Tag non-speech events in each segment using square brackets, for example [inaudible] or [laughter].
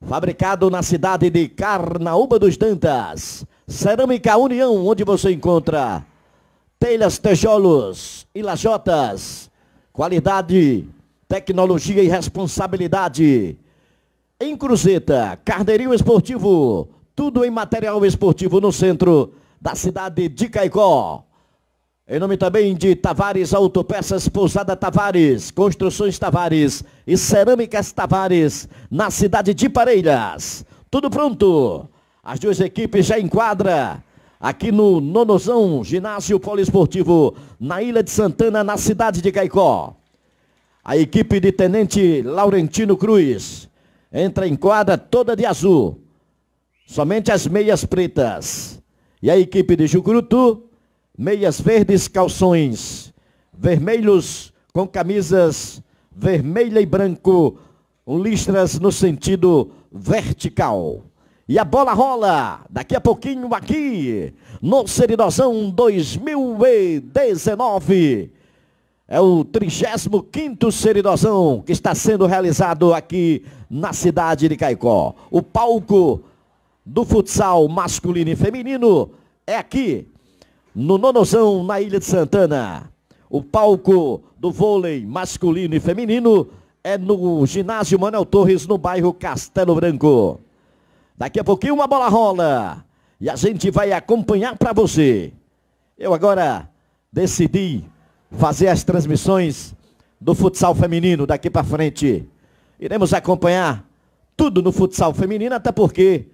Fabricado na cidade de Carnaúba dos Dantas. Cerâmica União, onde você encontra telhas, tijolos e lajotas. Qualidade, tecnologia e responsabilidade. Em Cruzeta, Carneirinho Esportivo. Tudo em material esportivo no centro da cidade de Caicó. Em nome também de Tavares Autopeças, Pousada Tavares, Construções Tavares e Cerâmicas Tavares, na cidade de Pareiras. Tudo pronto. As duas equipes já enquadram aqui no Nonozão Ginásio Poliesportivo, na Ilha de Santana, na cidade de Caicó. A equipe de Tenente Laurentino Cruz entra em quadra toda de azul. Somente as meias pretas. E a equipe de Jucurutu meias verdes, calções vermelhos com camisas vermelha e branco, listras no sentido vertical. E a bola rola daqui a pouquinho aqui no Seridosão 2019. É o 35º Seridozão que está sendo realizado aqui na cidade de Caicó. O palco do futsal masculino e feminino é aqui no Nonozão, na Ilha de Santana. O palco do vôlei masculino e feminino é no ginásio Manuel Torres, no bairro Castelo Branco. Daqui a pouquinho uma bola rola e a gente vai acompanhar para você. Eu agora decidi fazer as transmissões do futsal feminino daqui para frente. Iremos acompanhar tudo no futsal feminino, até porque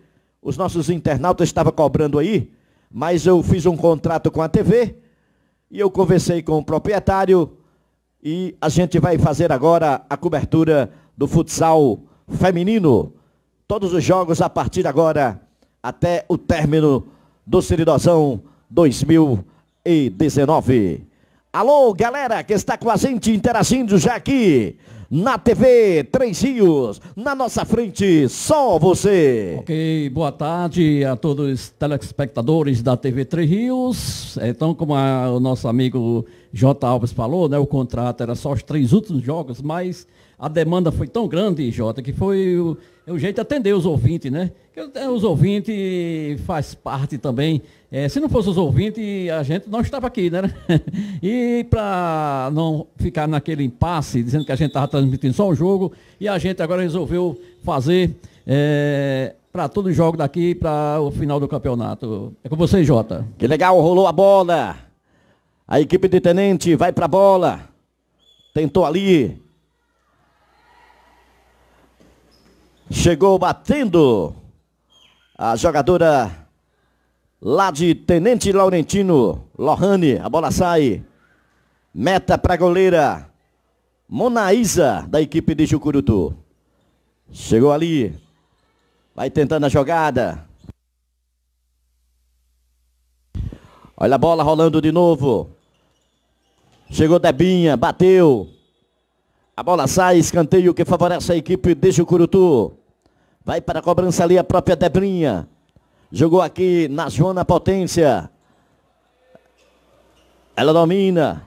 os nossos internautas estavam cobrando aí mas eu fiz um contrato com a TV e eu conversei com o proprietário e a gente vai fazer agora a cobertura do futsal feminino. Todos os jogos a partir de agora até o término do Seridosão 2019. Alô, galera que está com a gente interagindo já aqui na TV Três Rios, na nossa frente, só você. Ok, boa tarde a todos os telespectadores da TV Três Rios. Então, como a, o nosso amigo J. Alves falou, né, o contrato era só os três últimos jogos, mas a demanda foi tão grande, J, que foi é o jeito de atender os ouvintes, né? É, os ouvintes faz parte também. É, se não fosse os ouvintes, a gente não estava aqui, né? [laughs] E para não ficar naquele impasse, dizendo que a gente estava transmitindo só o jogo, e a gente agora resolveu fazer é, para todo jogo daqui para o final do campeonato. É com você, Jota. Que legal, rolou a bola. A equipe de Tenente vai para a bola. Tentou ali Chegou batendo a jogadora lá de Tenente Laurentino, Lohane, a bola sai. Meta para a goleira Monaísa, da equipe de Jucurutu. Chegou ali, vai tentando a jogada. Olha a bola rolando de novo. Chegou Debinha, bateu. A bola sai, escanteio que favorece a equipe de Jucurutu. Vai para a cobrança ali a própria Debrinha. Jogou aqui na Joana Potência. Ela domina.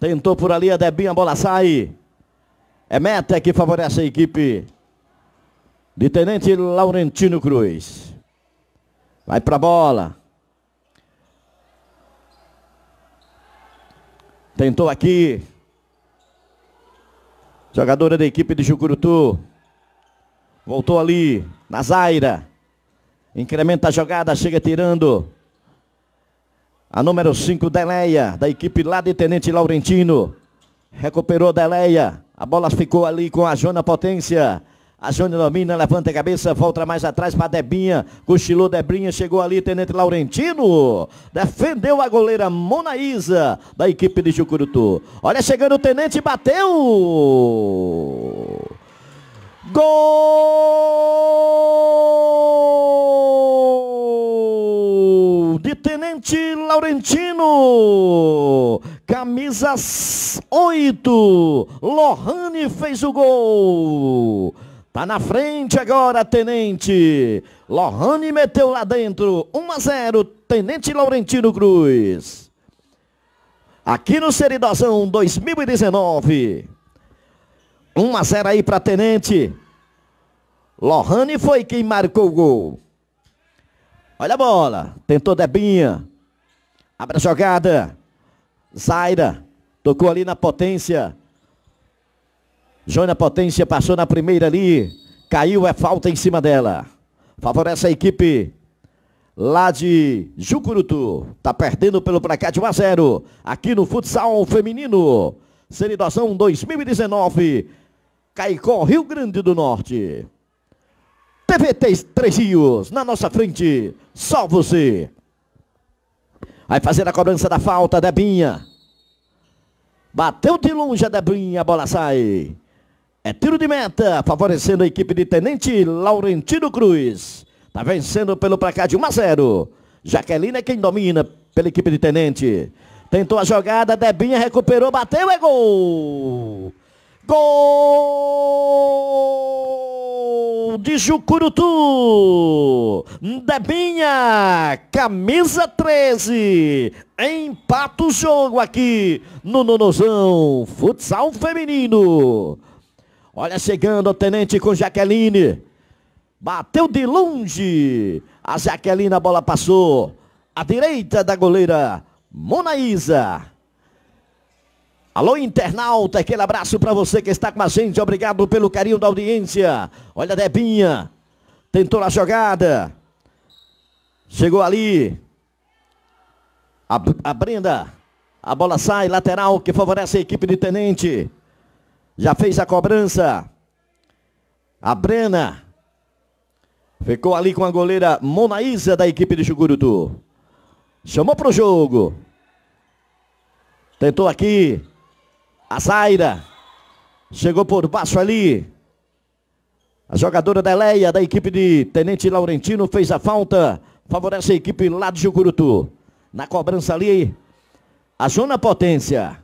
Tentou por ali a Debinha, a bola sai. É meta que favorece a equipe de Tenente Laurentino Cruz. Vai para a bola. Tentou aqui. Jogadora da equipe de Jucurutu. Voltou ali. Na Zaira. Incrementa a jogada. Chega tirando. A número 5, Deleia, da equipe lá de Tenente Laurentino. Recuperou Deleia. A bola ficou ali com a Jona Potência. A Júnior domina, levanta a cabeça, volta mais atrás para Debinha. Cochilou Debinha, chegou ali, Tenente Laurentino. Defendeu a goleira Monaísa da equipe de Jucurutu. Olha chegando o Tenente, bateu! Gol! De Tenente Laurentino! Camisa 8, Lohane fez o gol. Tá na frente agora, Tenente. Lohane meteu lá dentro. 1 a 0, Tenente Laurentino Cruz. Aqui no Seridozão 2019. 1 a 0 aí para Tenente. Lohane foi quem marcou o gol. Olha a bola. Tentou Debinha. Abre a jogada. Zaira. Tocou ali na potência. Joana Potência passou na primeira ali. Caiu, é falta em cima dela. Favorece a equipe lá de Jucurutu. está perdendo pelo placar de 1 a 0. Aqui no futsal feminino. Seridoção 2019. Caicó, Rio Grande do Norte. TV Três Rios, na nossa frente. Só você. Vai fazer a cobrança da falta, Debinha. Bateu de longe a Debinha, a bola sai. É tiro de meta, favorecendo a equipe de Tenente Laurentino Cruz. Está vencendo pelo placar de 1 a 0. Jaqueline é quem domina pela equipe de Tenente. Tentou a jogada, Debinha recuperou, bateu, é gol! Gol de Jucurutu! Debinha, camisa 13, empata o jogo aqui no Nonozão Futsal Feminino. Olha chegando o tenente com Jaqueline. Bateu de longe. A Jaqueline, a bola passou. À direita da goleira, Monaísa. Alô, internauta, aquele abraço para você que está com a gente. Obrigado pelo carinho da audiência. Olha a Debinha. Tentou a jogada. Chegou ali. A, a Brenda. A bola sai, lateral que favorece a equipe de Tenente já fez a cobrança. A Brena ficou ali com a goleira Monaísa da equipe de Jucurutu. Chamou para o jogo. Tentou aqui. A Zaira. Chegou por baixo ali. A jogadora da da equipe de Tenente Laurentino, fez a falta. Favorece a equipe lá de Jucurutu. Na cobrança ali, a Jona Potência.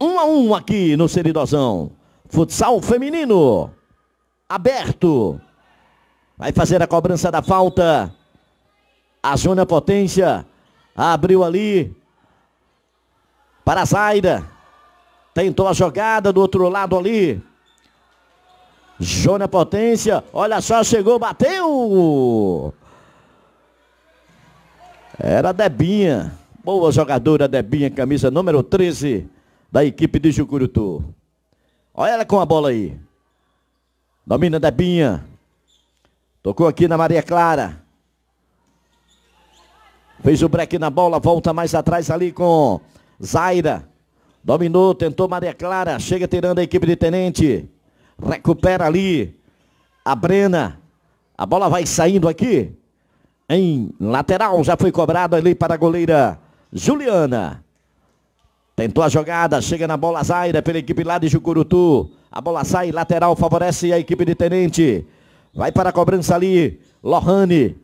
Um a um aqui no Seridozão. Futsal feminino. Aberto. Vai fazer a cobrança da falta. A Júnior Potência abriu ali para a Zaira. Tentou a jogada do outro lado ali. Jônia Potência, olha só, chegou, bateu! Era Debinha, boa jogadora Debinha, camisa número 13 da equipe de Jucurutu. Olha ela com a bola aí. Domina Debinha. Tocou aqui na Maria Clara. Fez o break na bola, volta mais atrás ali com Zaira. Dominou, tentou Maria Clara, chega tirando a equipe de Tenente. Recupera ali a Brena. A bola vai saindo aqui. Em lateral, já foi cobrado ali para a goleira Juliana. Tentou a jogada, chega na bola Zaira pela equipe lá de Jucurutu. A bola sai, lateral favorece a equipe de Tenente. Vai para a cobrança ali, Lohane,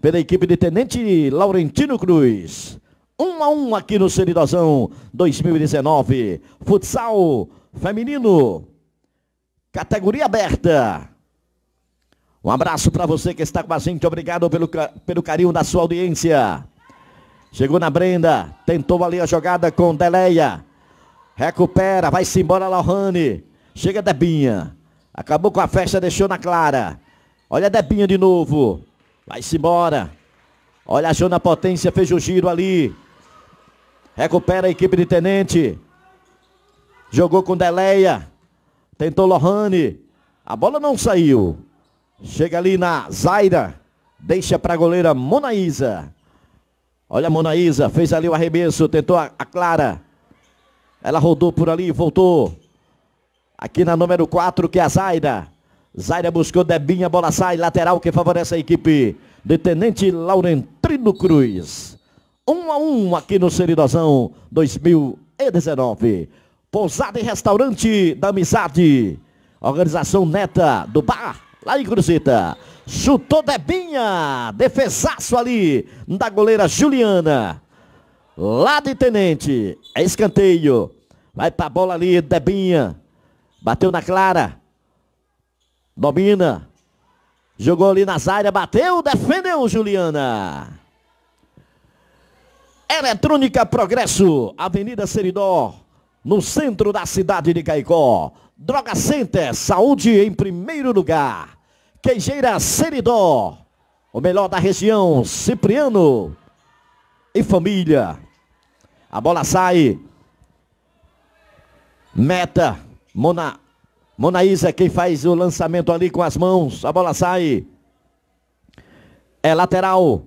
pela equipe de Tenente Laurentino Cruz. Um a um aqui no Seridozão 2019. Futsal feminino, categoria aberta. Um abraço para você que está com a gente. Obrigado pelo, pelo carinho da sua audiência. Chegou na Brenda. Tentou ali a jogada com Deleia. Recupera. Vai-se embora Lohane. Chega Debinha. Acabou com a festa, deixou na Clara. Olha a Debinha de novo. Vai-se embora. Olha a Jona Potência, fez o giro ali. Recupera a equipe de Tenente. Jogou com Deleia. Tentou Lohane. A bola não saiu. Chega ali na Zaira. Deixa para a goleira Monaísa. Olha a Monaísa, fez ali o arremesso, tentou a, a Clara. Ela rodou por ali, voltou. Aqui na número 4, que é a Zaira. Zaira buscou Debinha, bola sai, lateral que favorece a equipe de Tenente Laurentino Cruz. 1 um a 1 um aqui no Seridozão 2019. Pousada e Restaurante da Amizade. Organização Neta do Bar. Lá em Cruzeta. Chutou Debinha. Defesaço ali da goleira Juliana. Lá de Tenente. É escanteio. Vai para a bola ali, Debinha. Bateu na Clara. Domina. Jogou ali nas áreas, bateu, defendeu Juliana. Eletrônica Progresso, Avenida Seridó, no centro da cidade de Caicó. Droga Center, saúde em primeiro lugar. Queijeira Seridó, o melhor da região, Cipriano e família. A bola sai. Meta, Mona, Monaísa é quem faz o lançamento ali com as mãos. A bola sai. É lateral.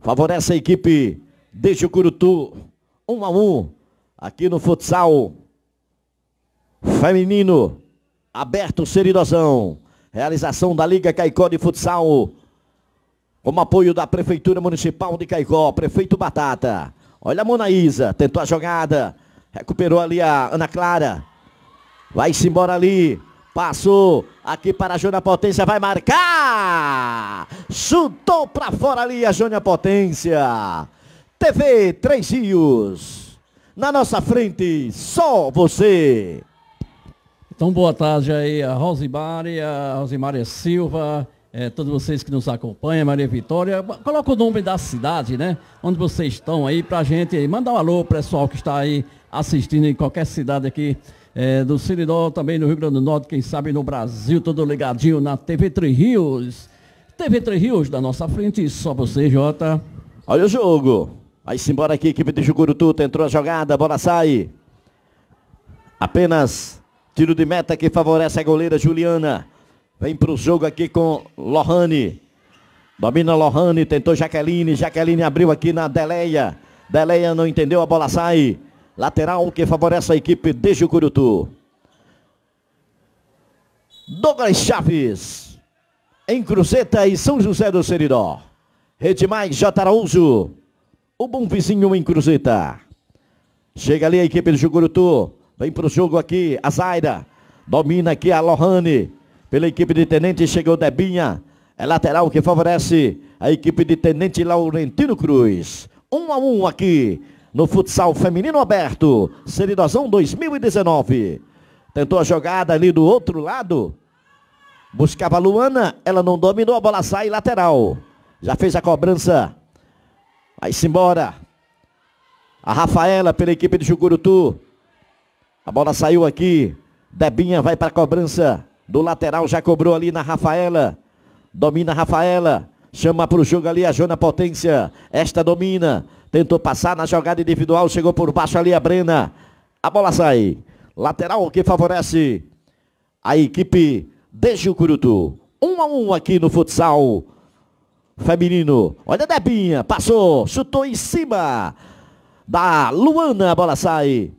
Favorece a equipe de Jucurutu. Um a um aqui no futsal. Feminino, aberto Seridozão. Realização da Liga Caicó de Futsal. Com apoio da Prefeitura Municipal de Caicó, prefeito Batata. Olha a Monaísa, tentou a jogada. Recuperou ali a Ana Clara. Vai-se embora ali. Passou aqui para a Júnior Potência, vai marcar! Chutou para fora ali a Júnior Potência. TV Três Rios. Na nossa frente, só você. Então, boa tarde aí a Rosimária, a Rosimária Silva, é, todos vocês que nos acompanham, Maria Vitória. Coloca o nome da cidade, né? Onde vocês estão aí pra gente. Mandar um alô pro pessoal que está aí assistindo em qualquer cidade aqui é, do Siridó, também no Rio Grande do Norte, quem sabe no Brasil, todo ligadinho na TV Três Rios. TV Três Rios da nossa frente, só você, Jota. Olha o jogo. Vai-se embora aqui, equipe de Jucurutu, entrou a jogada, a bola sai. Apenas Tiro de meta que favorece a goleira Juliana. Vem para o jogo aqui com Lohane. Domina Lohane, tentou Jaqueline. Jaqueline abriu aqui na Deleia. Deleia não entendeu, a bola sai. Lateral que favorece a equipe de Jucurutu. Douglas Chaves. Em Cruzeta e São José do Seridó. Rede Mais J. Araújo. O bom vizinho em Cruzeta. Chega ali a equipe de Jucurutu. Vem para o jogo aqui, a Zaira. Domina aqui a Lohane. Pela equipe de Tenente chegou Debinha. É lateral que favorece a equipe de Tenente Laurentino Cruz. Um a um aqui no futsal feminino aberto. Seridozão 2019. Tentou a jogada ali do outro lado. Buscava a Luana. Ela não dominou. A bola sai lateral. Já fez a cobrança. Vai-se embora. A Rafaela pela equipe de Jucurutu. A bola saiu aqui. Debinha vai para a cobrança do lateral, já cobrou ali na Rafaela. Domina a Rafaela. Chama para o jogo ali a Jona Potência. Esta domina. Tentou passar na jogada individual. Chegou por baixo ali a Brena. A bola sai. Lateral que favorece a equipe de Jucurutu. Um a um aqui no futsal feminino. Olha a Debinha. Passou. Chutou em cima da Luana. A bola sai.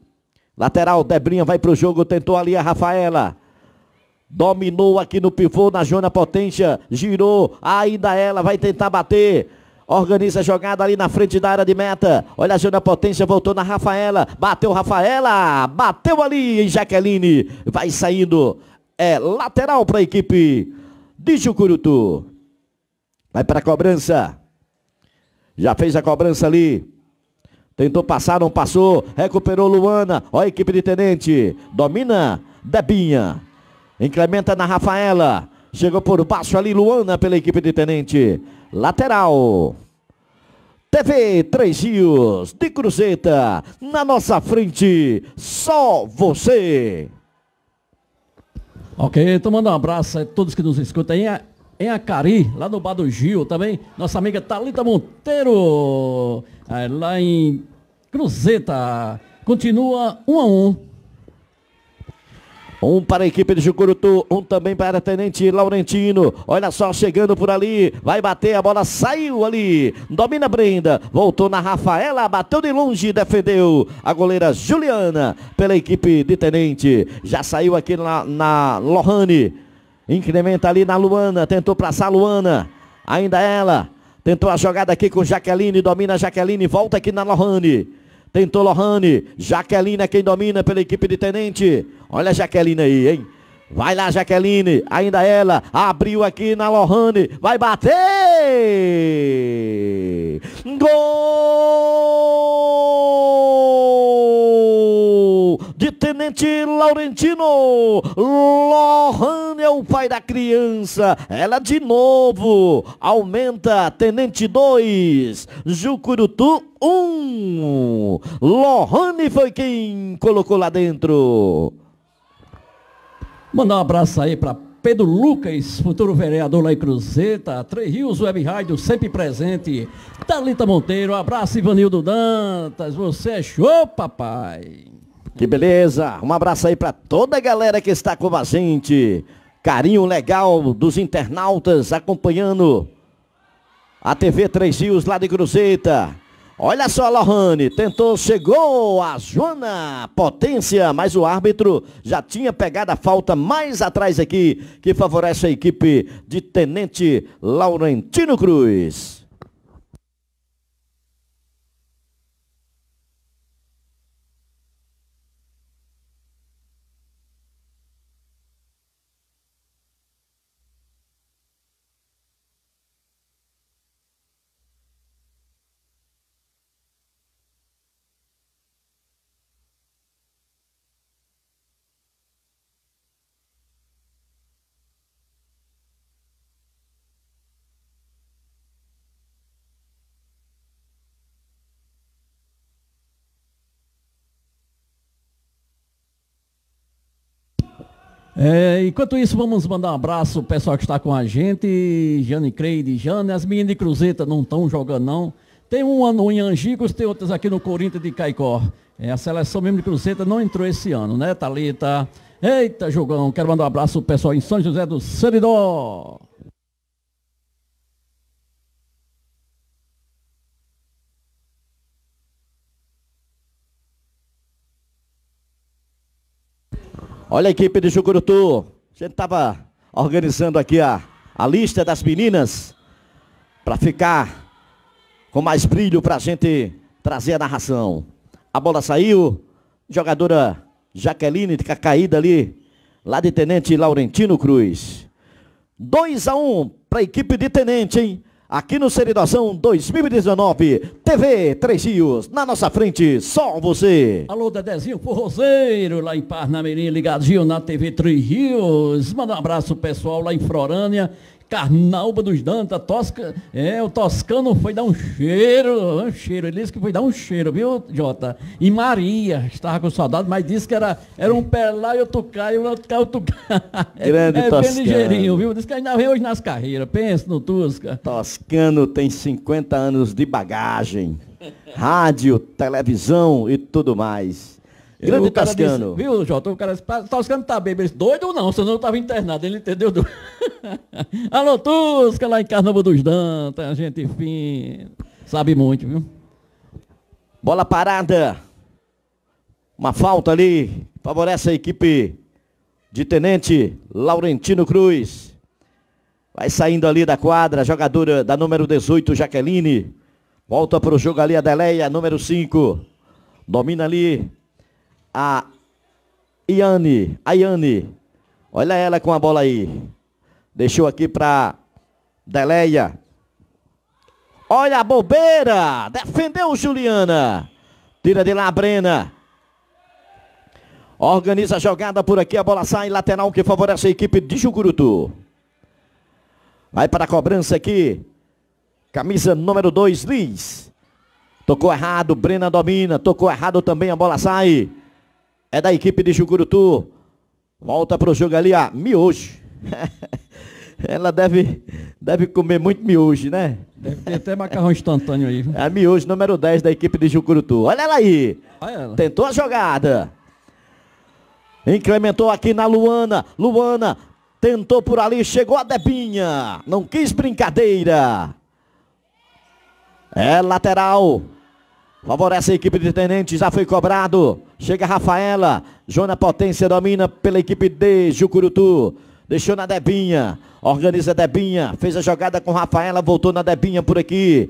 Lateral, Debrinha vai para o jogo, tentou ali a Rafaela. Dominou aqui no pivô, na Jona potência, girou, ainda ela vai tentar bater. Organiza a jogada ali na frente da área de meta. Olha a Jona Potência, voltou na Rafaela. Bateu Rafaela, bateu ali em Jaqueline. Vai saindo. É lateral para a equipe de Jucurutu. Vai para a cobrança. Já fez a cobrança ali. Tentou passar, não passou. Recuperou Luana. Olha a equipe de Tenente. Domina Debinha. Incrementa na Rafaela. Chegou por baixo ali Luana pela equipe de Tenente. Lateral. TV Três Rios de Cruzeta. Na nossa frente, só você. Ok, então manda um abraço a todos que nos escutam aí em é Acari, lá no Bado Gil também. Nossa amiga Talita Monteiro, é, lá em Cruzeta. Continua um a um. Um para a equipe de Jucurutu, um também para Tenente Laurentino. Olha só, chegando por ali, vai bater, a bola saiu ali. Domina Brenda, voltou na Rafaela, bateu de longe, defendeu a goleira Juliana pela equipe de Tenente. Já saiu aqui na, na Lohane. Incrementa ali na Luana. Tentou passar a Luana. Ainda ela. Tentou a jogada aqui com Jaqueline. Domina Jaqueline. Volta aqui na Lohane. Tentou Lohane. Jaqueline é quem domina pela equipe de Tenente. Olha a Jaqueline aí, hein? Vai lá, Jaqueline. Ainda ela. Abriu aqui na Lohane. Vai bater! Gol! Tenente Laurentino. Lohan é o pai da criança. Ela de novo aumenta. Tenente 2. Jucurutu 1. Um. Lohane foi quem colocou lá dentro. Mandar um abraço aí para Pedro Lucas, futuro vereador lá em Cruzeta, Três Rios Web Rádio, sempre presente. Talita Monteiro, abraço Ivanildo Dantas, você é show, papai. Que beleza! Um abraço aí para toda a galera que está com a gente. Carinho legal dos internautas acompanhando a TV Três Rios lá de Cruzeta. Olha só, Lohane, tentou, chegou a Joana Potência, mas o árbitro já tinha pegado a falta mais atrás aqui, que favorece a equipe de Tenente Laurentino Cruz. É, enquanto isso, vamos mandar um abraço ao pessoal que está com a gente. Jane Creide, Jane, as meninas de Cruzeta não estão jogando, não. Tem uma no Angicos, tem outras aqui no Corinthians de Caicó. É, a seleção mesmo de Cruzeta não entrou esse ano, né, Thalita? Eita, jogão. Quero mandar um abraço ao pessoal em São José do Seridó. Olha a equipe de Jucurutu. A gente estava organizando aqui a, a lista das meninas para ficar com mais brilho para a gente trazer a narração. A bola saiu, jogadora Jaqueline fica caída ali, lá de Tenente Laurentino Cruz. 2 a 1 um para a equipe de Tenente, hein? aqui no Seridação 2019, TV Três Rios, na nossa frente, só você. Alô, Dedezinho Forrozeiro, lá em Parnamirim, ligadinho na TV Três Rios. Manda um abraço pessoal lá em Florânia Carnalba dos Dantas, Tosca, é, o Toscano foi dar um cheiro, um cheiro, ele disse que foi dar um cheiro, viu, Jota? E Maria, estava com saudade, mas disse que era, era um pé lá e outro cá, e outro cá, outro cá. [laughs] Grande é, Toscano. É bem ligeirinho, viu? Diz que ainda vem hoje nas carreiras, pensa no Tusca. Toscano tem 50 anos de bagagem, rádio, televisão e tudo mais. Grande Toscano. viu, Jota? O cara disse, tá bem. Ele doido ou não? Senão eu tava internado. Ele entendeu doido. [laughs] Alô, Tusca, lá em Carnaval dos Dantas. Gente enfim, Sabe muito, viu? Bola parada. Uma falta ali. Favorece a equipe de Tenente Laurentino Cruz. Vai saindo ali da quadra. Jogadora da número 18, Jaqueline. Volta pro jogo ali a Deleia, número 5. Domina ali a Iane. A Iane. Olha ela com a bola aí. Deixou aqui para Deleia. Olha a bobeira. Defendeu Juliana. Tira de lá a Brena. Organiza a jogada por aqui. A bola sai lateral que favorece a equipe de Jucurutu. Vai para a cobrança aqui. Camisa número 2, Liz. Tocou errado, Brena domina. Tocou errado também, a bola sai é da equipe de Jucurutu. Volta pro jogo ali, a ah, miojo. [laughs] Ela deve, deve comer muito miojo, né? Deve ter até macarrão instantâneo aí. É a miojo, número 10 da equipe de Jucurutu. Olha ela aí. Olha ela. Tentou a jogada. Incrementou aqui na Luana. Luana tentou por ali, chegou a Debinha. Não quis brincadeira. É lateral. Favorece a equipe de Tenente, já foi cobrado. Chega Rafaela. Jona Potência domina pela equipe de Jucurutu. Deixou na Debinha. Organiza Debinha. Fez a jogada com Rafaela. Voltou na Debinha por aqui.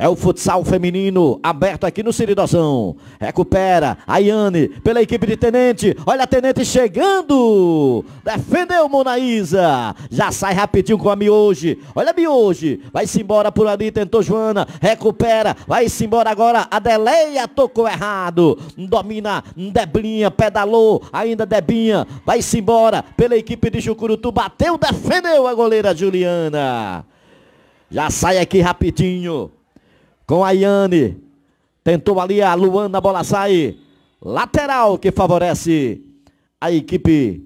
É o futsal feminino aberto aqui no Siridozão. Recupera a Yane pela equipe de Tenente. Olha a Tenente chegando. Defendeu Monaísa. Já sai rapidinho com a Mioji. Olha a Mioji. Vai-se embora por ali. Tentou Joana. Recupera. Vai-se embora agora. A Deleia tocou errado. Domina Deblinha. Pedalou. Ainda Debinha. Vai-se embora pela equipe de Jucurutu. Bateu. Defendeu a goleira Juliana. Já sai aqui rapidinho com a Yane. Tentou ali a Luana, a bola sai. Lateral que favorece a equipe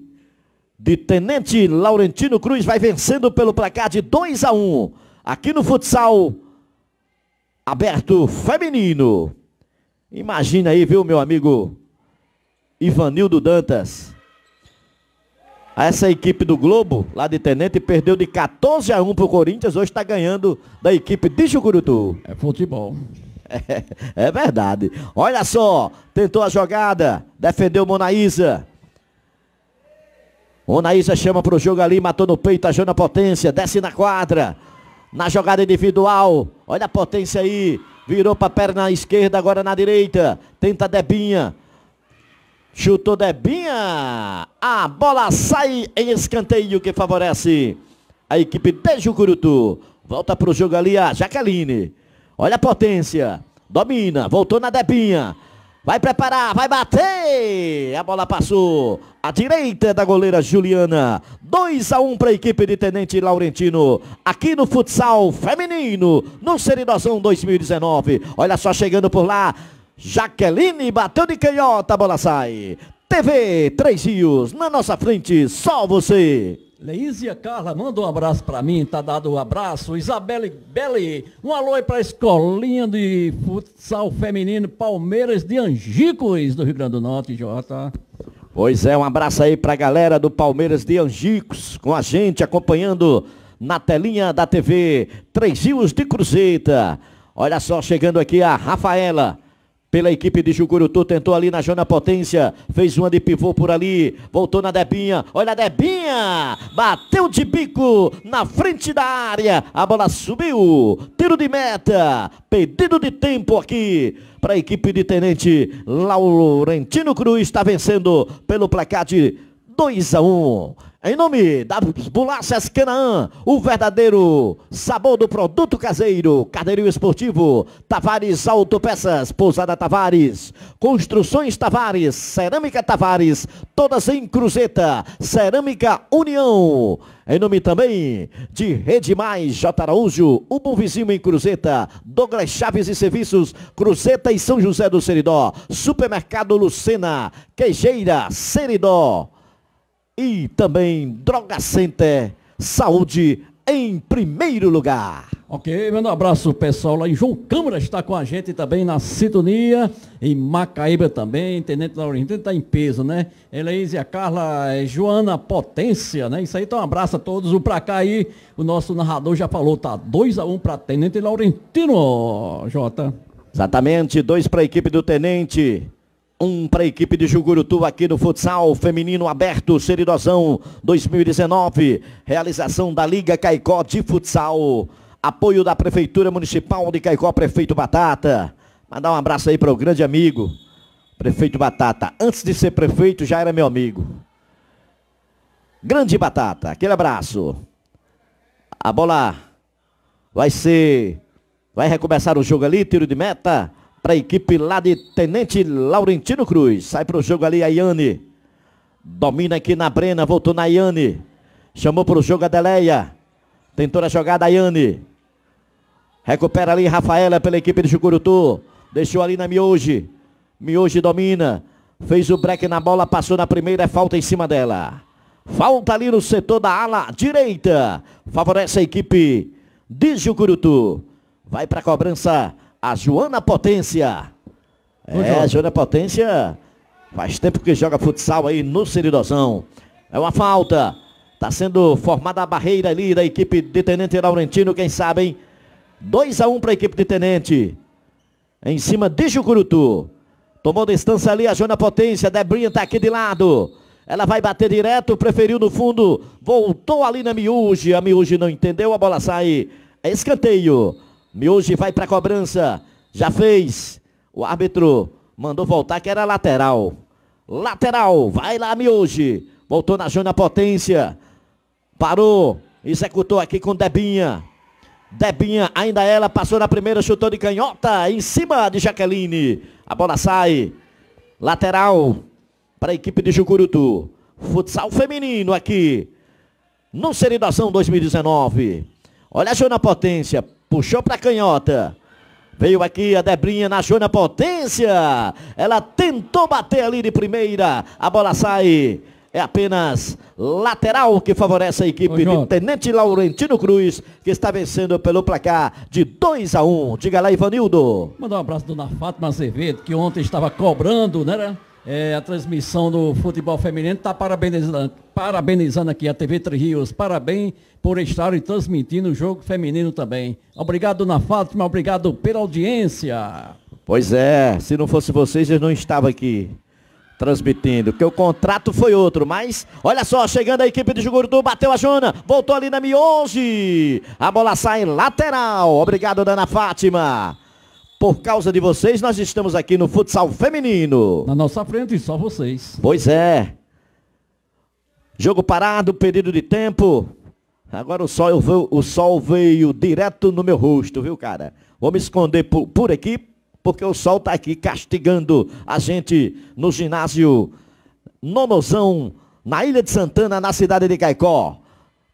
de Tenente Laurentino Cruz. Vai vencendo pelo placar de 2 a 1. Um, aqui no futsal aberto feminino. Imagina aí, viu, meu amigo Ivanildo Dantas. Essa equipe do Globo, lá de Tenente, perdeu de 14 a 1 pro Corinthians, hoje está ganhando da equipe de Jucurutu. É futebol. É, [laughs] é, verdade. Olha só, tentou a jogada, defendeu Monaísa. Monaísa chama pro jogo ali, matou no peito a Jona Potência, desce na quadra. Na jogada individual, olha a potência aí, virou para perna esquerda, agora na direita, tenta Debinha, Chutou Debinha. A bola sai em escanteio que favorece a equipe de Jucurutu. Volta para o jogo ali a Jaqueline. Olha a potência. Domina. Voltou na Debinha. Vai preparar, vai bater! A bola passou. A direita da goleira Juliana. 2 a 1 um para a equipe de Tenente Laurentino. Aqui no futsal feminino, no Seridozão 2019. Olha só chegando por lá. Jaqueline bateu de canhota, a bola sai. TV Três Rios, na nossa frente, só você. Leísia Carla, manda um abraço para mim, tá dado um abraço. Isabelle Belli, um alô aí pra escolinha de futsal feminino Palmeiras de Angicos, do Rio Grande do Norte, Jota. Pois é, um abraço aí pra galera do Palmeiras de Angicos, com a gente, acompanhando na telinha da TV Três Rios de Cruzeta. Olha só, chegando aqui a Rafaela pela equipe de Jucurutu, tentou ali na zona potência, fez uma de pivô por ali, voltou na Debinha, olha a Debinha, bateu de bico na frente da área, a bola subiu, tiro de meta, pedido de tempo aqui para a equipe de Tenente Laurentino Cruz está vencendo pelo placar de 2 a 1. Um. Em nome da Bulaças Canaã, o verdadeiro sabor do produto caseiro, Cadeirinho Esportivo, Tavares Autopeças, Pousada Tavares, Construções Tavares, Cerâmica Tavares, todas em Cruzeta, Cerâmica União. Em nome também de Rede Mais, J. Araújo, o Bom Vizinho em Cruzeta, Douglas Chaves e Serviços, Cruzeta e São José do Seridó, Supermercado Lucena, Queijeira, Seridó e também Droga Center Saúde em primeiro lugar. Ok, manda um abraço pessoal lá em João Câmara está com a gente também na sintonia, em Macaíba também, Tenente Laurentino está em peso, né? Eleise, a Carla, eh, Joana Potência, né? Isso aí, então um abraço a todos. O pra cá aí, o nosso narrador já falou, tá 2 a 1 um para Tenente Laurentino, Jota. Exatamente, dois para a equipe do Tenente um para a equipe de Jucurutu aqui no futsal feminino aberto, Seridozão 2019, realização da Liga Caicó de Futsal, apoio da Prefeitura Municipal de Caicó, Prefeito Batata. Mandar um abraço aí para o grande amigo, Prefeito Batata. Antes de ser prefeito, já era meu amigo. Grande Batata, aquele abraço. A bola vai ser. Vai recomeçar o jogo ali, tiro de meta para a equipe lá de Tenente Laurentino Cruz. Sai para o jogo ali a Iane. Domina aqui na Brena, voltou na Iane. Chamou para o jogo a Deleia. Tentou a jogada a Iane. Recupera ali Rafaela pela equipe de Jucurutu. Deixou ali na Mioji. Mioji domina. Fez o break na bola, passou na primeira, é falta em cima dela. Falta ali no setor da ala direita. Favorece a equipe de Jucurutu. Vai para a cobrança a Joana Potência. é, a Joana Potência faz tempo que joga futsal aí no Seridozão. É uma falta. Está sendo formada a barreira ali da equipe de Tenente Laurentino, quem sabe, hein? 2 a 1 um para a equipe de Tenente. Em cima de Jucurutu. Tomou distância ali a Joana Potência. Debrinha está aqui de lado. Ela vai bater direto, preferiu no fundo. Voltou ali na Miúge. A Miúge não entendeu, a bola sai. É escanteio. Mioji vai para a cobrança. Já fez. O árbitro mandou voltar que era lateral. Lateral. Vai lá, Mioji. Voltou na zona potência. Parou. Executou aqui com Debinha. Debinha, ainda ela, passou na primeira, chutou de canhota, em cima de Jaqueline. A bola sai. Lateral para a equipe de Jucurutu. Futsal feminino aqui. No Seridação 2019. Olha a Jona Potência puxou para canhota. Veio aqui a Debrinha na Jona Potência. Ela tentou bater ali de primeira. A bola sai. É apenas lateral que favorece a equipe do de Tenente Laurentino Cruz, que está vencendo pelo placar de 2 a 1 um. Diga lá, Ivanildo. Mandar um abraço do Nafato Fátima Azevedo, que ontem estava cobrando, né? né? É, a transmissão do futebol feminino está parabenizando, parabenizando aqui a TV Rios Parabéns por estarem transmitindo o jogo feminino também. Obrigado, na Fátima. Obrigado pela audiência. Pois é, se não fosse vocês, eu não estava aqui transmitindo, porque o contrato foi outro, mas olha só, chegando a equipe de Jugurdu, bateu a Jona, voltou ali na Mi 11, a bola sai lateral, obrigado Dana Fátima, por causa de vocês, nós estamos aqui no futsal feminino. Na nossa frente, só vocês. Pois é. Jogo parado, período de tempo. Agora o sol, veio, o sol veio direto no meu rosto, viu, cara? Vou me esconder por, por aqui, porque o sol está aqui castigando a gente no ginásio Nonozão, na Ilha de Santana, na cidade de Caicó.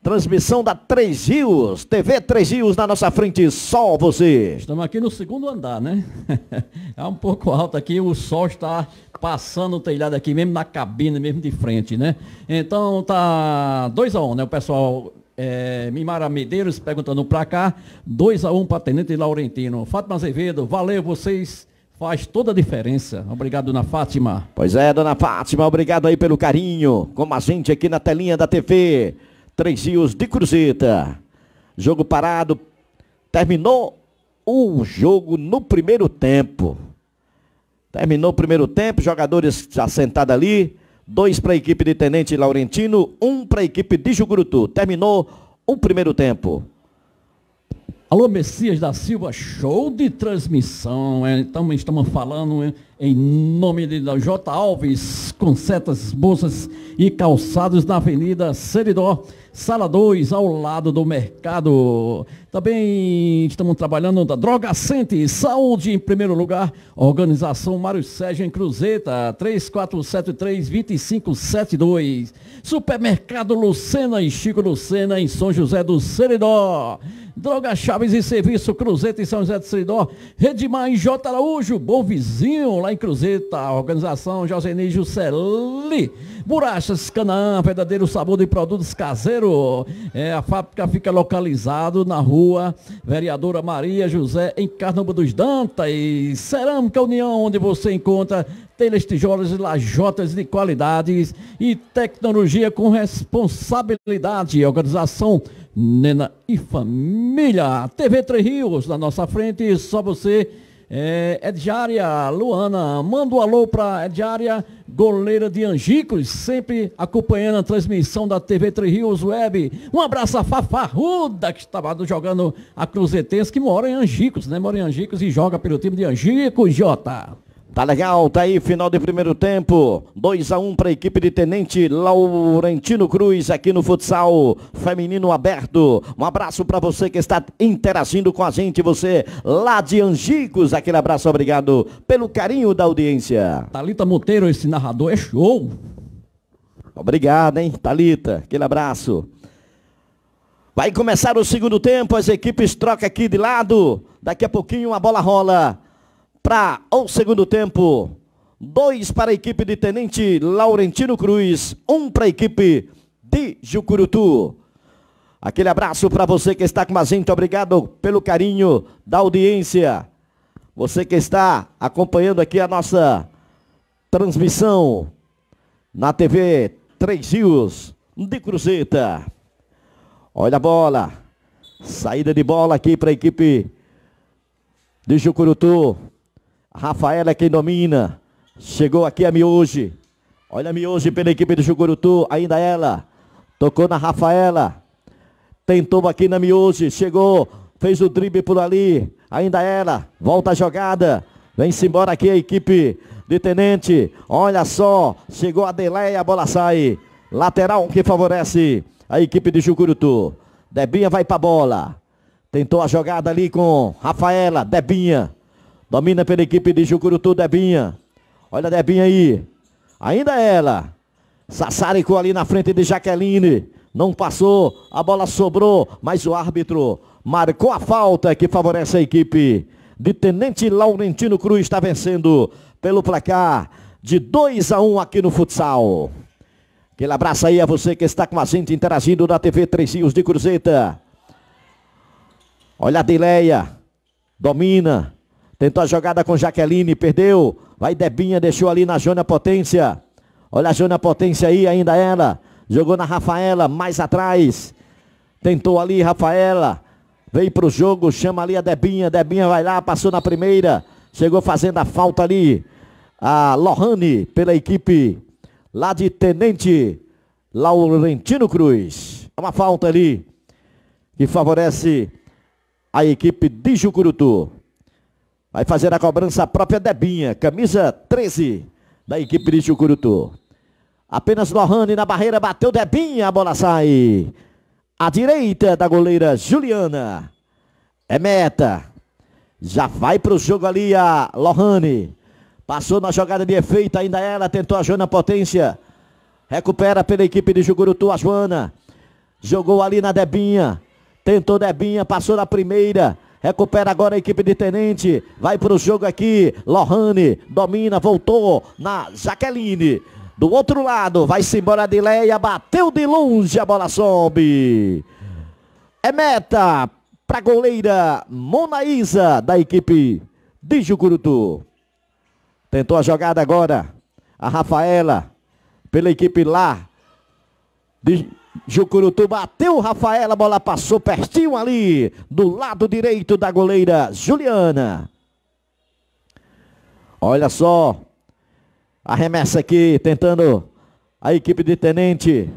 Transmissão da Três Rios, TV Três Rios na nossa frente, só você. Estamos aqui no segundo andar, né? [laughs] é um pouco alto aqui, o sol está passando o telhado aqui, mesmo na cabine, mesmo de frente, né? Então tá 2 a 1 um, né? O pessoal é, Mimara Medeiros perguntando para cá, 2 a 1 um para Tenente Laurentino. Fátima Azevedo, valeu vocês faz toda a diferença. Obrigado, dona Fátima. Pois é, dona Fátima, obrigado aí pelo carinho, como a gente aqui na telinha da TV. Três Rios de Cruzeta. Jogo parado. Terminou o jogo no primeiro tempo. Terminou o primeiro tempo, jogadores já sentados ali. Dois para a equipe de Tenente Laurentino, um para a equipe de Jugurutu. Terminou o primeiro tempo. Alô, Messias da Silva, show de transmissão. Então, estamos falando em nome de J. Alves, com setas, bolsas e calçados na Avenida Seridó. Sala 2, ao lado do mercado. Também estamos trabalhando da Droga Sente, saúde em primeiro lugar. Organização Mário Sérgio em Cruzeta, 3473-2572. Supermercado Lucena e Chico Lucena em São José do Seridó. Droga Chaves e Serviço Cruzeta em São José do Seridó. Rede em J. Araújo, bom vizinho lá em Cruzeta. Organização Josenei Juscelli. Borachas Canaã, verdadeiro sabor de produtos caseiro. É, a fábrica fica localizado na rua Vereadora Maria José, em Carnaúba dos Dantas. Cerâmica União, onde você encontra telhas, tijolos e lajotas de qualidades e tecnologia com responsabilidade. Organização Nena e Família. TV Três Rios, na nossa frente, só você é, Ediária Luana, manda um alô para Ediária, goleira de Angicos, sempre acompanhando a transmissão da TV Três Rios Web. Um abraço a Fafarruda, que estava jogando a Cruzetense, que mora em Angicos, né? Mora em Angicos e joga pelo time de Angicos, Jota. Tá legal, tá aí, final de primeiro tempo. 2 a 1 um para a equipe de Tenente Laurentino Cruz aqui no futsal feminino aberto. Um abraço para você que está interagindo com a gente, você lá de Angicos. Aquele abraço, obrigado pelo carinho da audiência. Talita Monteiro, esse narrador é show. Obrigado, hein, Talita. Aquele abraço. Vai começar o segundo tempo, as equipes trocam aqui de lado. Daqui a pouquinho a bola rola para o segundo tempo. Dois para a equipe de Tenente Laurentino Cruz, um para a equipe de Jucurutu. Aquele abraço para você que está com a gente, obrigado pelo carinho da audiência. Você que está acompanhando aqui a nossa transmissão na TV Três Rios de Cruzeta. Olha a bola. Saída de bola aqui para a equipe de Jucurutu. Rafaela é quem domina. Chegou aqui a Mioji. Olha a Mioji pela equipe do Jugurutu. Ainda ela. Tocou na Rafaela. Tentou aqui na Mioji. Chegou. Fez o drible por ali. Ainda ela. Volta a jogada. Vem-se embora aqui a equipe de Tenente. Olha só. Chegou a Deleia. A bola sai. Lateral que favorece a equipe de Jugurutu. Debinha vai para a bola. Tentou a jogada ali com Rafaela. Debinha. Domina pela equipe de Jucurutu, Debinha. Olha a Debinha aí. Ainda ela. sassarico ali na frente de Jaqueline. Não passou, a bola sobrou, mas o árbitro marcou a falta que favorece a equipe de Tenente Laurentino Cruz. Está vencendo pelo placar de 2 a 1 um aqui no futsal. Aquele abraço aí a você que está com a gente interagindo na TV Três Rios de Cruzeta. Olha a Deleia, domina, Tentou a jogada com Jaqueline, perdeu. Vai Debinha, deixou ali na Jônia Potência. Olha a Jônia Potência aí, ainda ela. Jogou na Rafaela, mais atrás. Tentou ali, Rafaela. Veio pro jogo, chama ali a Debinha. Debinha vai lá, passou na primeira. Chegou fazendo a falta ali. A Lohane, pela equipe lá de Tenente Laurentino Cruz. É uma falta ali que favorece a equipe de Jucurutu. Vai fazer a cobrança própria Debinha, camisa 13 da equipe de Jucurutu. Apenas Lohane na barreira, bateu Debinha, a bola sai. À direita da goleira Juliana. É meta. Já vai para o jogo ali a Lohane. Passou na jogada de efeito, ainda ela tentou a Joana Potência. Recupera pela equipe de Jugurutu a Joana. Jogou ali na Debinha. Tentou Debinha, passou na primeira. Recupera agora a equipe de Tenente. Vai para o jogo aqui. Lohane domina, voltou na Jaqueline. Do outro lado, vai-se embora de Leia. Bateu de longe, a bola sobe. É meta para goleira Monaísa da equipe de Jucurutu. Tentou a jogada agora. A Rafaela pela equipe lá de Jucurutu bateu, Rafaela, a bola passou pertinho ali, do lado direito da goleira Juliana. Olha só, arremessa aqui, tentando a equipe de Tenente.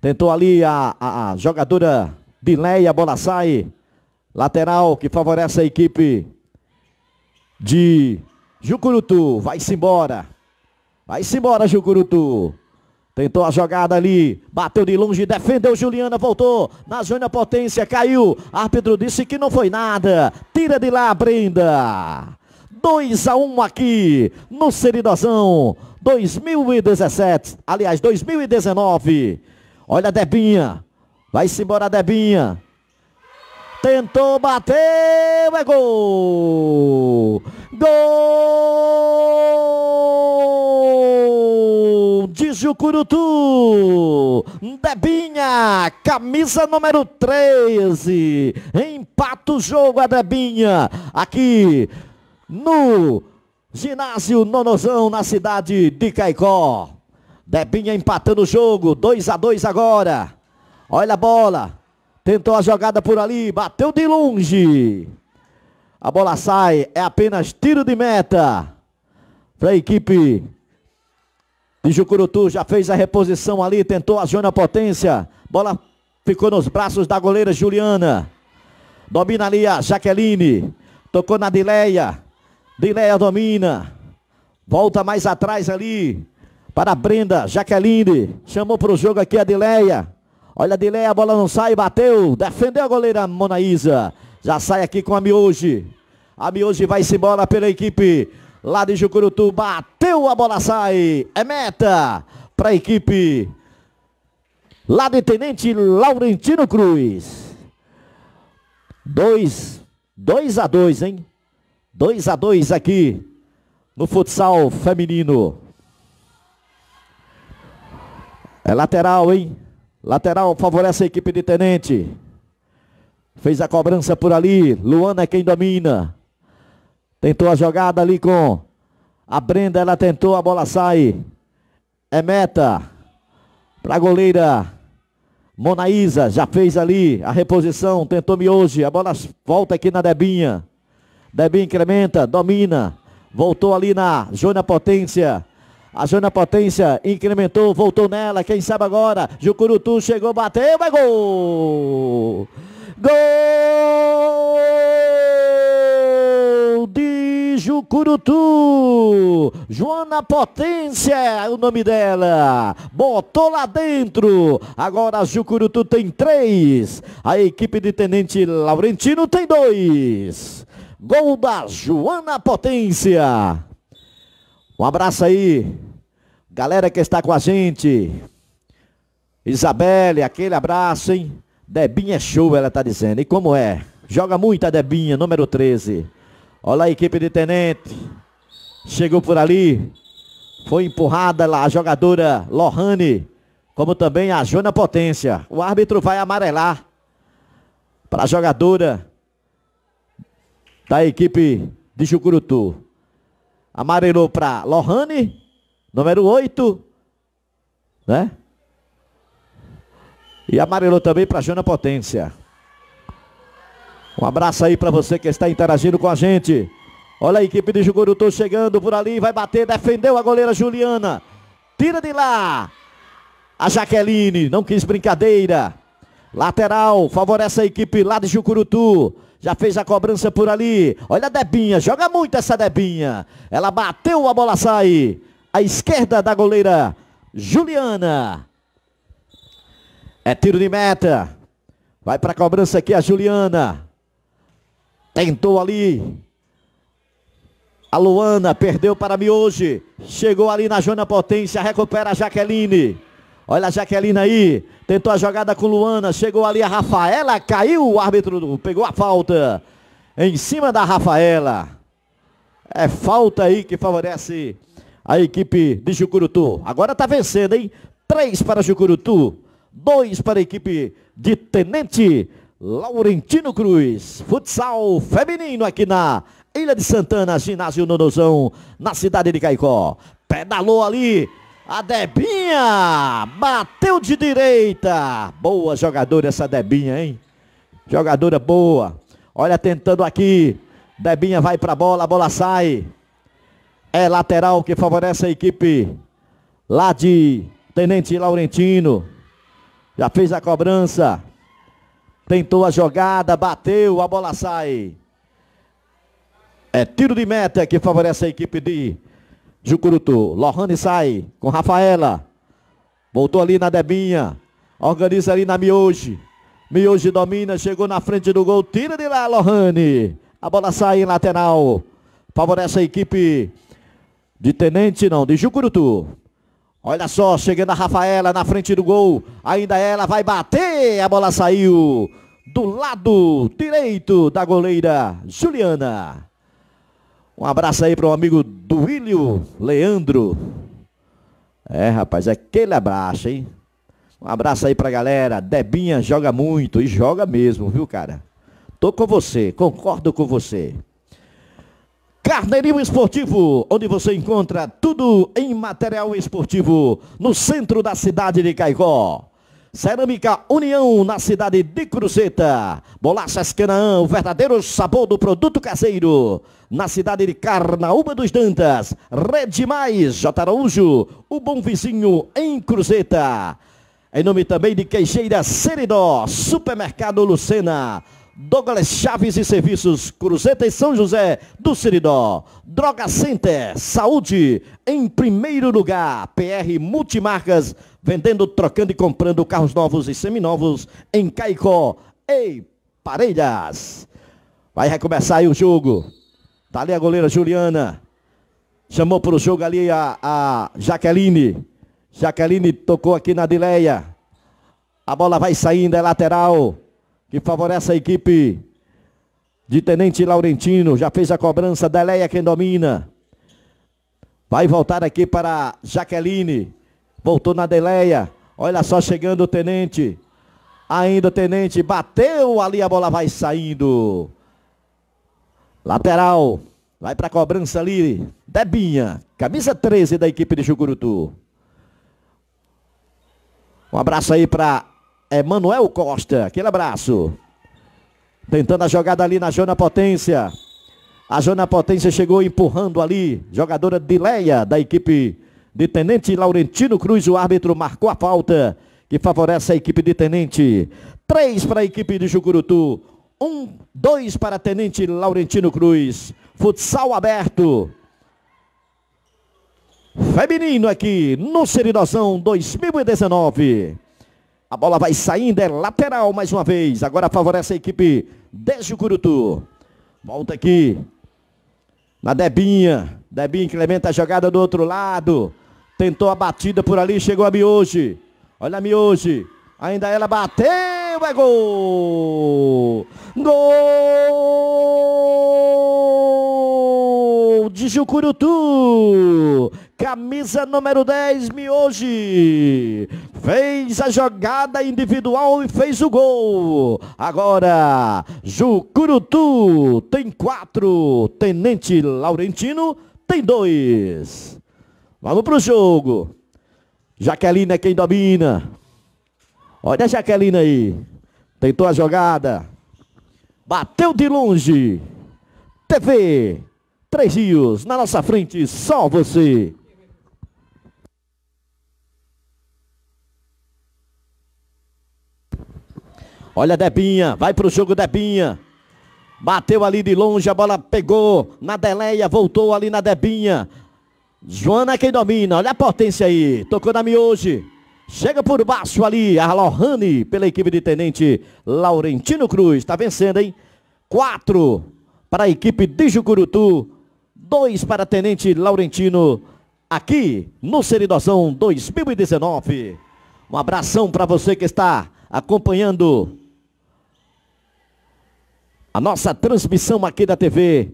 Tentou ali a, a, a jogadora Dileia, a bola sai. Lateral que favorece a equipe de Jucurutu. Vai-se embora. Vai-se embora, Jucurutu. Tentou a jogada ali, bateu de longe, defendeu Juliana, voltou. Na zona potência, caiu. Árbitro disse que não foi nada. Tira de lá, Brenda. 2 a 1 aqui no Seridozão 2017, aliás, 2019. Olha a Debinha. Vai-se embora, Debinha tentou, bateu, é gol! Gol de Jucurutu! Debinha, camisa número 13. Empata o jogo a Debinha aqui no ginásio Nonozão na cidade de Caicó. Debinha empatando o jogo, 2 a 2 agora. Olha a bola. Tentou a jogada por ali, bateu de longe. A bola sai, é apenas tiro de meta. Para a equipe de Jucurutu, já fez a reposição ali, tentou a Jona Potência. Bola ficou nos braços da goleira Juliana. Domina ali a Jaqueline. Tocou na Dileia. Dileia domina. Volta mais atrás ali para a Brenda Jaqueline. Chamou para o jogo aqui a Dileia. Olha a delay, a bola não sai, bateu. Defendeu a goleira Monaísa. Já sai aqui com a Mioji. A Mioji vai-se embora pela equipe lá de Jucurutu. Bateu, a bola sai. É meta para a equipe lá de Tenente Laurentino Cruz. 2 dois a 2, hein? 2 a 2 aqui no futsal feminino. É lateral, hein? Lateral favorece a equipe de Tenente. Fez a cobrança por ali. Luana é quem domina. Tentou a jogada ali com a Brenda. Ela tentou, a bola sai. É meta para a goleira Monaísa. Já fez ali a reposição. Tentou Mioji. A bola volta aqui na Debinha. Debinha incrementa, domina. Voltou ali na Jônia Potência. A Potência incrementou, voltou nela. Quem sabe agora? Jucurutu chegou, bateu, é gol! Gol de Jucurutu! Joana Potência é o nome dela. Botou lá dentro. Agora Jucurutu tem três. A equipe de Tenente Laurentino tem dois. Gol da Joana Potência. Um abraço aí, galera que está com a gente. Isabelle, aquele abraço, hein? Debinha é show, ela está dizendo. E como é? Joga muito a Debinha, número 13. Olha a equipe de Tenente. Chegou por ali. Foi empurrada lá a jogadora Lohane, como também a Jona Potência. O árbitro vai amarelar para a jogadora da equipe de Jucurutu. Amarelou para Lohane, número 8, né? E amarelou também para Jana Potência. Um abraço aí para você que está interagindo com a gente. Olha a equipe de Jugurutu chegando por ali, vai bater, defendeu a goleira Juliana. Tira de lá. A Jaqueline não quis brincadeira. Lateral, favorece a equipe lá de Jucurutu já fez a cobrança por ali. Olha a Debinha, joga muito essa Debinha. Ela bateu, a bola sai. A esquerda da goleira Juliana. É tiro de meta. Vai para a cobrança aqui a Juliana. Tentou ali. A Luana perdeu para Mioji. Chegou ali na Jona Potência, recupera a Jaqueline. Olha a Jaqueline aí. Tentou a jogada com Luana, chegou ali a Rafaela, caiu, o árbitro pegou a falta em cima da Rafaela. É falta aí que favorece a equipe de Jucurutu. Agora está vencendo, hein? Três para Jucurutu, dois para a equipe de Tenente Laurentino Cruz. Futsal feminino aqui na Ilha de Santana, ginásio Nonozão, na cidade de Caicó. Pedalou ali, a Debinha bateu de direita. Boa jogadora essa Debinha, hein? Jogadora boa. Olha tentando aqui. Debinha vai para a bola, a bola sai. É lateral que favorece a equipe lá de Tenente Laurentino. Já fez a cobrança. Tentou a jogada, bateu, a bola sai. É tiro de meta que favorece a equipe de Jucurutu. Lohane sai com Rafaela. Voltou ali na Debinha. Organiza ali na Mioji. Mioji domina, chegou na frente do gol. Tira de lá, Lohane. A bola sai em lateral. Favorece a equipe de Tenente, não, de Jucurutu. Olha só, chegando a Rafaela na frente do gol. Ainda ela vai bater. A bola saiu do lado direito da goleira Juliana. Um abraço aí para o amigo Duílio Leandro. É, rapaz, é aquele abraço, hein? Um abraço aí para a galera. Debinha joga muito e joga mesmo, viu, cara? Tô com você, concordo com você. Carneirinho Esportivo, onde você encontra tudo em material esportivo no centro da cidade de Caicó. Cerâmica União, na cidade de Cruzeta. Bolachas Canaã, o verdadeiro sabor do produto caseiro. Na cidade de Carnaúba dos Dantas. Rede Mais, Araújo, o bom vizinho em Cruzeta. Em nome também de Queixeira Seridó, Supermercado Lucena. Douglas Chaves e Serviços, Cruzeta e São José do Seridó. Droga Center, Saúde em primeiro lugar. PR Multimarcas, vendendo, trocando e comprando carros novos e seminovos em Caicó. Ei, Parelhas! Vai recomeçar aí o jogo. Está ali a goleira Juliana. Chamou para o jogo ali a, a Jaqueline. Jaqueline tocou aqui na Dileia. A bola vai saindo, é lateral. Que favorece a equipe de Tenente Laurentino. Já fez a cobrança, Deleia quem domina. Vai voltar aqui para Jaqueline. Voltou na deleia. Olha só chegando o tenente. Ainda o tenente bateu ali, a bola vai saindo. Lateral. Vai para a cobrança ali. Debinha, camisa 13 da equipe de Jucurutu. Um abraço aí para Emanuel Costa. Aquele abraço. Tentando a jogada ali na Jona Potência. A Jona Potência chegou empurrando ali. Jogadora de Leia da equipe de Tenente Laurentino Cruz. O árbitro marcou a falta que favorece a equipe de Tenente. Três para a equipe de Jucurutu. Um, dois para Tenente Laurentino Cruz. Futsal aberto. Feminino aqui no Seridozão 2019. A bola vai saindo, é lateral mais uma vez. Agora favorece a equipe de Jucurutu. Volta aqui na Debinha. Debinha incrementa a jogada do outro lado. Tentou a batida por ali, chegou a Mioji. Olha a Mioji. Ainda ela bateu, é gol! Gol de Jucurutu! Camisa número 10, Mioji. Fez a jogada individual e fez o gol. Agora, Jucurutu tem quatro. Tenente Laurentino tem dois. Vamos pro jogo. Jaqueline é quem domina. Olha a Jaqueline aí. Tentou a jogada. Bateu de longe. TV. Três rios. Na nossa frente, só você. Olha a Debinha. Vai pro jogo, Debinha. Bateu ali de longe, a bola pegou na Deleia, voltou ali na Debinha. Joana é quem domina, olha a potência aí, tocou na miojo. Chega por baixo ali, a Lohane, pela equipe de Tenente Laurentino Cruz, Está vencendo, hein? Quatro para a equipe de Jucurutu, dois para Tenente Laurentino, aqui no Seridozão 2019. Um abração para você que está acompanhando a nossa transmissão aqui da TV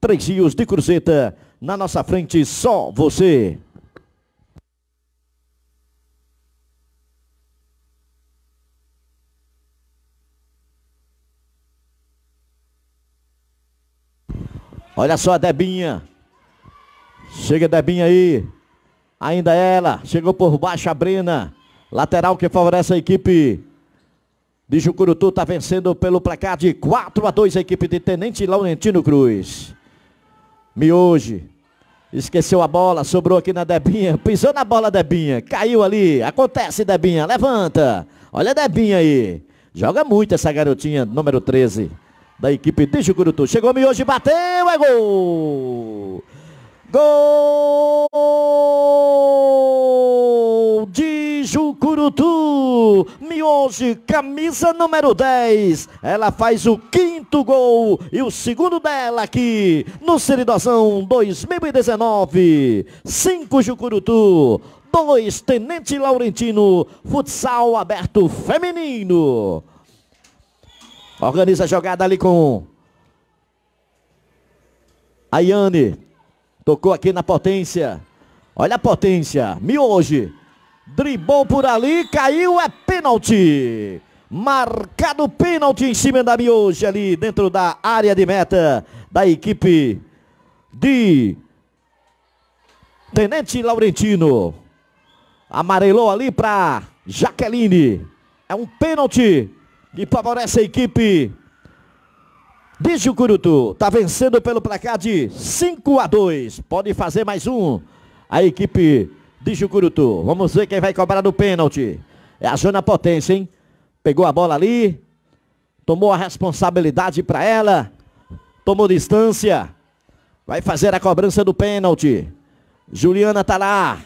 Três Rios de Cruzeta, na nossa frente, só você. Olha só a Debinha. Chega Debinha aí. Ainda ela. Chegou por baixo a Brena. Lateral que favorece a equipe de Jucurutu. Está vencendo pelo placar de 4 a 2 a equipe de Tenente Laurentino Cruz. Mioji. Esqueceu a bola, sobrou aqui na Debinha. Pisou na bola, Debinha. Caiu ali. Acontece, Debinha. Levanta. Olha a Debinha aí. Joga muito essa garotinha, número 13, da equipe de Jucurutu. Chegou Mioji, bateu, é gol! Gol de Jucurutu, Mioji, camisa número 10. Ela faz o quinto gol e o segundo dela aqui no Seridozão 2019. 5 Jucurutu, 2 Tenente Laurentino, futsal aberto feminino. Organiza a jogada ali com Ayane. Tocou aqui na potência. Olha a potência. Mioji. Dribou por ali. Caiu. É pênalti. Marcado pênalti em cima da Mioji ali dentro da área de meta da equipe de Tenente Laurentino. Amarelou ali para Jaqueline. É um pênalti que favorece a equipe de Curutu Está vencendo pelo placar de 5 a 2. Pode fazer mais um. A equipe de Jucurutu. Vamos ver quem vai cobrar do pênalti. É a Jana Potência, hein? Pegou a bola ali. Tomou a responsabilidade para ela. Tomou distância. Vai fazer a cobrança do pênalti. Juliana tá lá.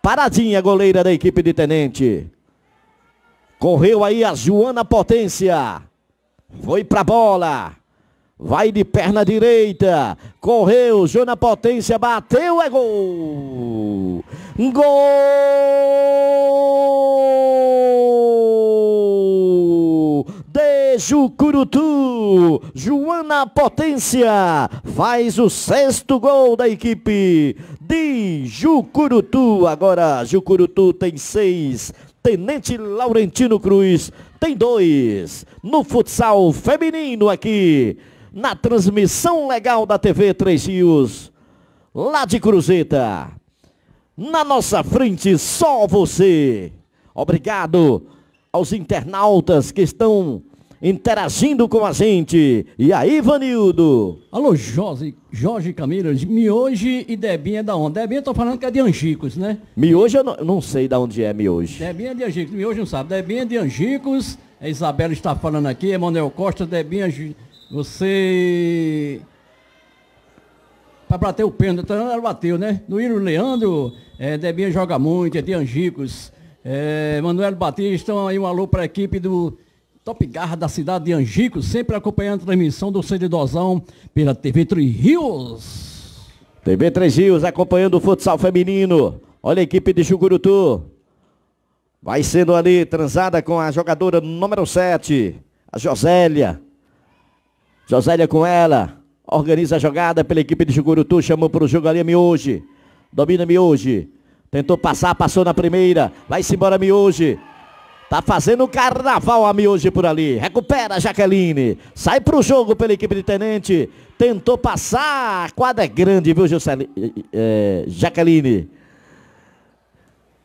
Paradinha, goleira da equipe de Tenente. Correu aí a Joana Potência. Foi para a bola. Vai de perna direita. Correu, Jona Potência, bateu, é gol! Gol! De Jucurutu, Joana Potência faz o sexto gol da equipe de Jucurutu. Agora, Jucurutu tem seis. Tenente Laurentino Cruz tem dois. No futsal feminino aqui na transmissão legal da TV Três Rios, lá de Cruzeta. Na nossa frente, só você. Obrigado aos internautas que estão interagindo com a gente. E aí, Vanildo? Alô, Jorge, Jorge Camila, Mioji e Debinha é da onde? Debinha eu tô falando que é de Angicos, né? Mioji eu não, eu não sei de onde é Mioji. Debinha é de Angicos, Mioji não sabe. Debinha é de Angicos, a Isabela está falando aqui, Emanuel Costa, Debinha você. Para bater o pênalti, então, ela bateu, né? No Iro Leandro, é, Debinha joga muito, é de Angicos. É, Manuel Batista, aí um alô para a equipe do Top Garra da cidade de Angico, sempre acompanhando a transmissão do Cedidozão pela TV Três Rios. TV Três Rios acompanhando o futsal feminino. Olha a equipe de Jucurutu. Vai sendo ali transada com a jogadora número 7, a Josélia. Josélia com ela. Organiza a jogada pela equipe de Jugurutu. Chamou para o jogo ali a Mioji. Domina Mioji. Tentou passar, passou na primeira. Vai-se embora Mioji. Tá fazendo um carnaval a Mioji por ali. Recupera a Jaqueline. Sai o jogo pela equipe de Tenente. Tentou passar. A quadra é grande, viu, Jusceline? É, eh, eh, Jaqueline.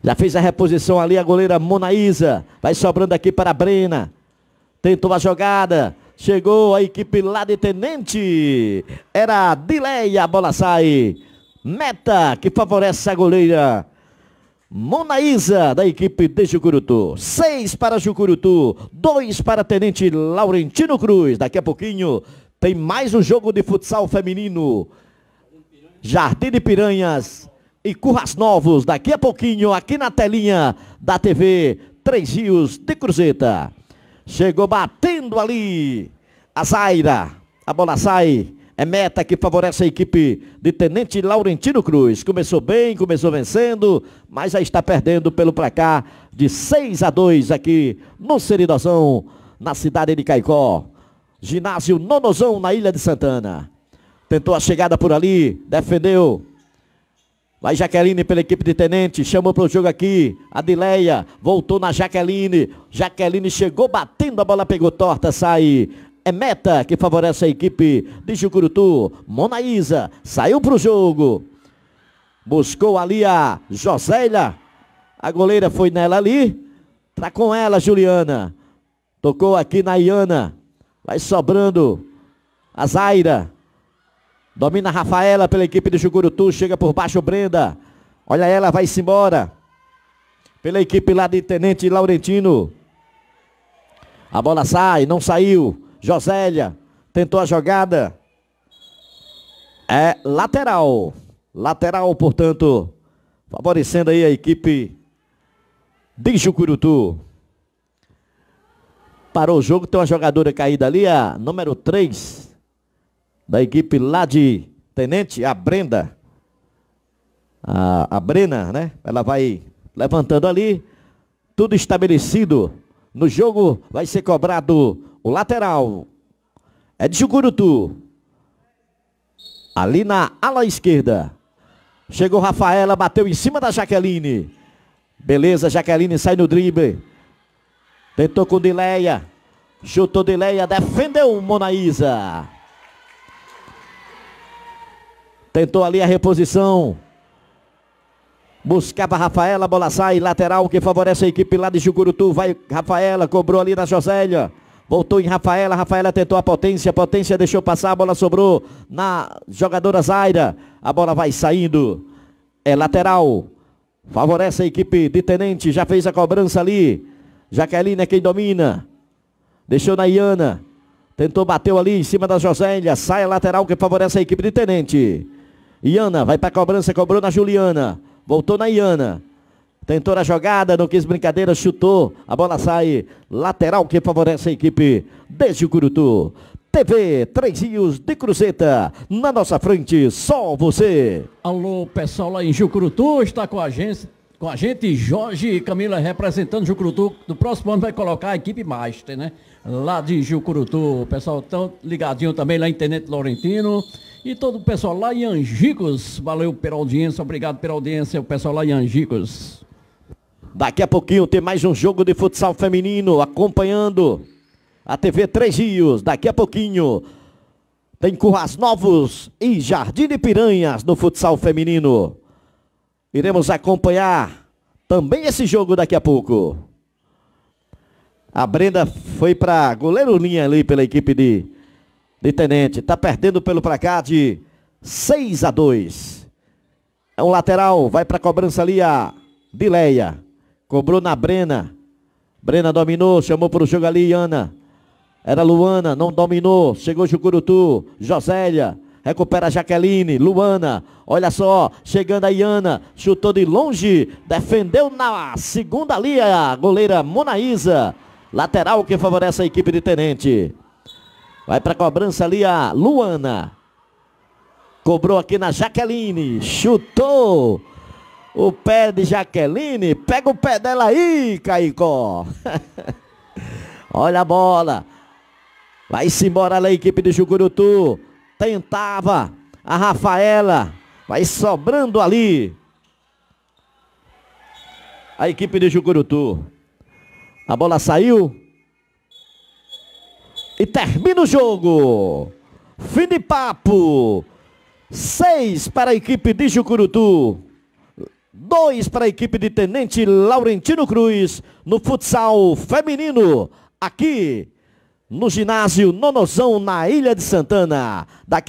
Já fez a reposição ali a goleira Monaísa. Vai sobrando aqui para a Brena. Tentou a jogada. Chegou a equipe lá de Tenente. Era dileia a bola sai. Meta que favorece a goleira. Monaísa, da equipe de Jucurutu. Seis para Jucurutu, dois para Tenente Laurentino Cruz. Daqui a pouquinho tem mais um jogo de futsal feminino. Jardim de Piranhas e Curras Novos. Daqui a pouquinho, aqui na telinha da TV Três Rios de Cruzeta. Chegou batendo ali. A Zaira. A bola sai. É meta que favorece a equipe de Tenente Laurentino Cruz. Começou bem, começou vencendo, mas já está perdendo pelo placar de 6 a 2 aqui no Seridozão, na cidade de Caicó. Ginásio Nonozão, na Ilha de Santana. Tentou a chegada por ali, defendeu. Vai Jaqueline pela equipe de Tenente, chamou para o jogo aqui. Adileia voltou na Jaqueline. Jaqueline chegou batendo, a bola pegou torta, sai. É meta que favorece a equipe de Jucurutu. Monaísa saiu para o jogo. Buscou ali a Josélia. A goleira foi nela ali. Tá com ela, Juliana. Tocou aqui na Iana. Vai sobrando a Zaira. Domina Rafaela pela equipe de Jucurutu. Chega por baixo Brenda. Olha ela, vai-se embora. Pela equipe lá de Tenente Laurentino. A bola sai, não saiu. Josélia tentou a jogada. É lateral. Lateral, portanto, favorecendo aí a equipe de Jucurutu. Parou o jogo, tem uma jogadora caída ali, a número 3 da equipe lá de Tenente, a Brenda. A, a Brena, né? Ela vai levantando ali. Tudo estabelecido. No jogo vai ser cobrado o lateral. É de Jucurutu. Ali na ala esquerda. Chegou Rafaela, bateu em cima da Jaqueline. Beleza, Jaqueline sai no drible. Tentou com Dileia. Chutou Dileia, defendeu Monaísa. Tentou ali a reposição. Buscava Rafaela, bola sai, lateral que favorece a equipe lá de Jucurutu. Vai Rafaela, cobrou ali na Josélia. Voltou em Rafaela, Rafaela tentou a potência, potência deixou passar, a bola sobrou na jogadora Zaira. A bola vai saindo. É lateral. Favorece a equipe de Tenente, já fez a cobrança ali. Jaqueline é quem domina. Deixou na Iana. Tentou, bateu ali em cima da Josélia. Sai a lateral que favorece a equipe de Tenente. Iana vai para a cobrança, cobrou na Juliana. Voltou na Iana. Tentou a jogada, não quis brincadeira, chutou. A bola sai. Lateral que favorece a equipe desde o Curutu. TV Três Rios de Cruzeta, na nossa frente, só você. Alô, pessoal lá em Jucurutu, está com a agência com a gente, Jorge e Camila representando Jucurutu. No próximo ano vai colocar a equipe Master, né? Lá de Jucurutu. O pessoal tão ligadinho também lá em Internet Laurentino. E todo o pessoal lá em Angicos. Valeu pela audiência, obrigado pela audiência, o pessoal lá em Angicos. Daqui a pouquinho tem mais um jogo de futsal feminino acompanhando a TV Três Rios. Daqui a pouquinho tem Curras Novos e Jardim de Piranhas no futsal feminino. Iremos acompanhar também esse jogo daqui a pouco. A Brenda foi para goleiro linha ali pela equipe de, de Tenente. Está perdendo pelo placar de 6 a 2. É um lateral, vai para a cobrança ali a Dileia. Cobrou na Brena. Brena dominou, chamou para o jogo ali Ana. Era Luana, não dominou. Chegou Jucurutu, Josélia. Recupera a Jaqueline, Luana. Olha só, chegando a Iana, chutou de longe, defendeu na segunda linha, goleira Monaísa. Lateral que favorece a equipe de Tenente. Vai para a cobrança ali a Luana. Cobrou aqui na Jaqueline, chutou. O pé de Jaqueline, pega o pé dela aí, Caicó. [laughs] Olha a bola. Vai-se embora lá a equipe de Jucurutu. Tentava a Rafaela. Vai sobrando ali. A equipe de Jucurutu. A bola saiu. E termina o jogo. Fim de papo. Seis para a equipe de Jucurutu. Dois para a equipe de Tenente Laurentino Cruz no futsal feminino. Aqui no ginásio Nonozão, na Ilha de Santana. Daqui